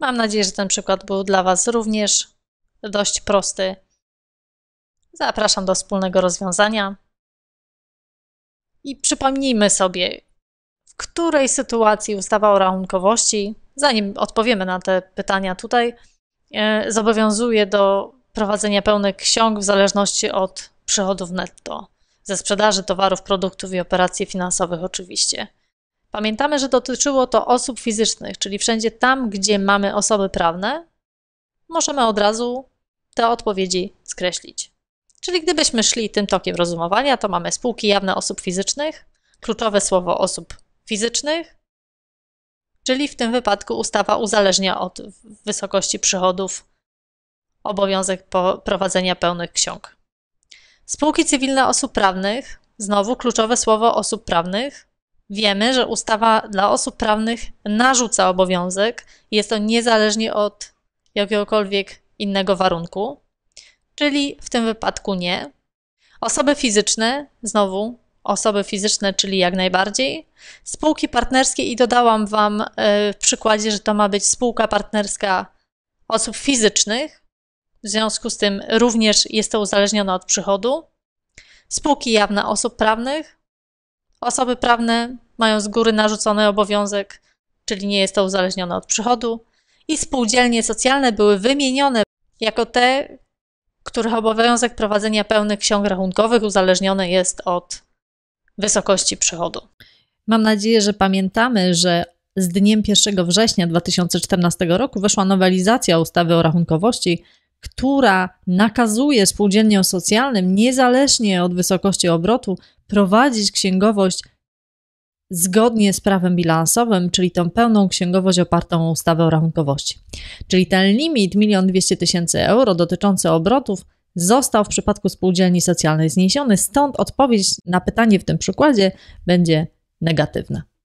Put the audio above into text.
Mam nadzieję, że ten przykład był dla Was również dość prosty. Zapraszam do wspólnego rozwiązania. I przypomnijmy sobie, w której sytuacji ustawa o rachunkowości, zanim odpowiemy na te pytania tutaj, e, zobowiązuje do prowadzenia pełnych ksiąg w zależności od przychodów netto, ze sprzedaży towarów, produktów i operacji finansowych oczywiście. Pamiętamy, że dotyczyło to osób fizycznych, czyli wszędzie tam, gdzie mamy osoby prawne, możemy od razu te odpowiedzi skreślić. Czyli gdybyśmy szli tym tokiem rozumowania, to mamy spółki jawne osób fizycznych, kluczowe słowo osób fizycznych, czyli w tym wypadku ustawa uzależnia od wysokości przychodów obowiązek prowadzenia pełnych ksiąg. Spółki cywilne osób prawnych, znowu kluczowe słowo osób prawnych, Wiemy, że ustawa dla osób prawnych narzuca obowiązek, jest to niezależnie od jakiegokolwiek innego warunku, czyli w tym wypadku nie. Osoby fizyczne, znowu osoby fizyczne, czyli jak najbardziej. Spółki partnerskie i dodałam Wam e, w przykładzie, że to ma być spółka partnerska osób fizycznych, w związku z tym również jest to uzależnione od przychodu. Spółki jawne osób prawnych, Osoby prawne mają z góry narzucony obowiązek, czyli nie jest to uzależnione od przychodu, i spółdzielnie socjalne były wymienione jako te, których obowiązek prowadzenia pełnych ksiąg rachunkowych uzależniony jest od wysokości przychodu. Mam nadzieję, że pamiętamy, że z dniem 1 września 2014 roku weszła nowelizacja ustawy o rachunkowości, która nakazuje spółdzielniom socjalnym, niezależnie od wysokości obrotu, prowadzić księgowość zgodnie z prawem bilansowym, czyli tą pełną księgowość opartą o ustawę o rachunkowości. Czyli ten limit 1 200 tysięcy euro dotyczący obrotów został w przypadku spółdzielni socjalnej zniesiony, stąd odpowiedź na pytanie w tym przykładzie będzie negatywna.